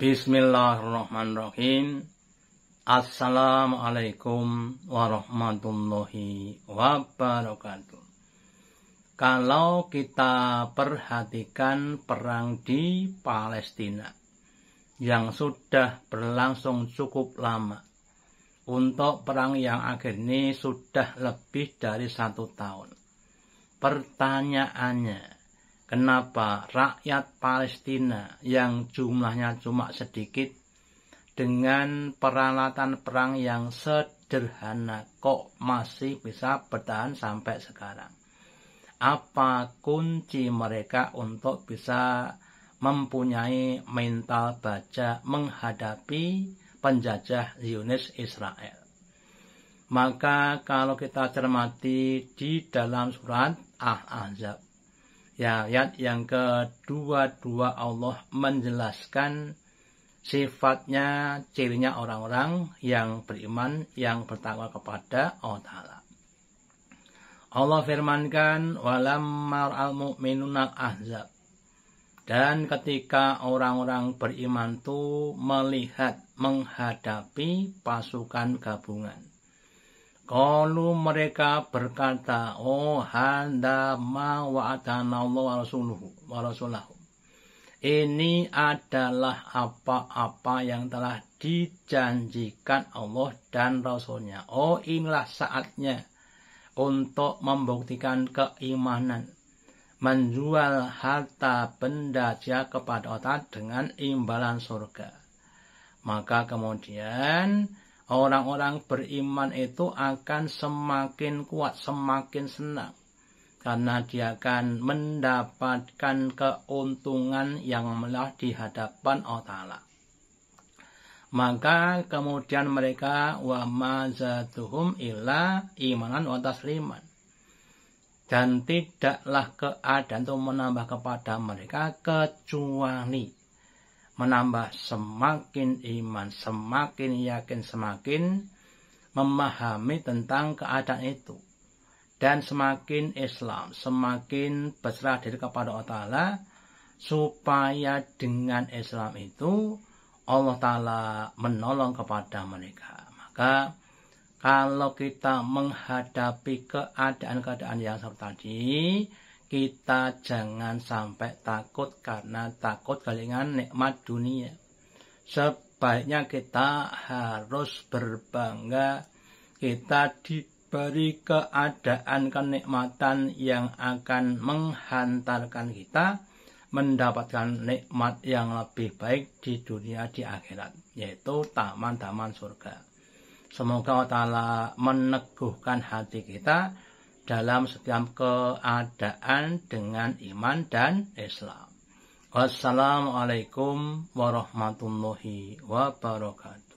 Bismillahirrahmanirrahim. Assalamualaikum warahmatullahi wabarakatuh. Kalau kita perhatikan perang di Palestina yang sudah berlangsung cukup lama, untuk perang yang akhir ini sudah lebih dari satu tahun. Pertanyaannya, Kenapa rakyat Palestina yang jumlahnya cuma sedikit dengan peralatan perang yang sederhana kok masih bisa bertahan sampai sekarang? Apa kunci mereka untuk bisa mempunyai mental baja menghadapi penjajah Yunus Israel. Maka kalau kita cermati di dalam surat Al-Ahzab Ya, ayat yang kedua-dua Allah menjelaskan sifatnya, cirinya orang-orang yang beriman, yang bertakwa kepada Allah Ta'ala. Allah firmankan, Walammar al mu'minunak ahzab. Dan ketika orang-orang beriman itu melihat, menghadapi pasukan gabungan. Kalau mereka berkata, Oh handa ma wa'atana Allah wa rasulahu. Ini adalah apa-apa yang telah dijanjikan Allah dan Rasulnya. Oh inilah saatnya untuk membuktikan keimanan. Menjual harta benda dia kepada otak dengan imbalan surga. Maka kemudian orang-orang beriman itu akan semakin kuat, semakin senang. Karena dia akan mendapatkan keuntungan yang melah di hadapan Allah Ta'ala. Maka kemudian mereka wa mazatuhum illa imanan wa tasliman. Dan tidaklah keadaan itu menambah kepada mereka kecuali menambah semakin iman, semakin yakin, semakin memahami tentang keadaan itu. Dan semakin Islam, semakin berserah diri kepada Allah Ta'ala, supaya dengan Islam itu Allah Ta'ala menolong kepada mereka. Maka kalau kita menghadapi keadaan-keadaan yang seperti tadi, kita jangan sampai takut karena takut kelingan nikmat dunia. Sebaiknya kita harus berbangga kita diberi keadaan kenikmatan yang akan menghantarkan kita mendapatkan nikmat yang lebih baik di dunia di akhirat yaitu taman-taman surga. Semoga Allah meneguhkan hati kita dalam setiap keadaan dengan iman dan Islam. Wassalamualaikum warahmatullahi wabarakatuh.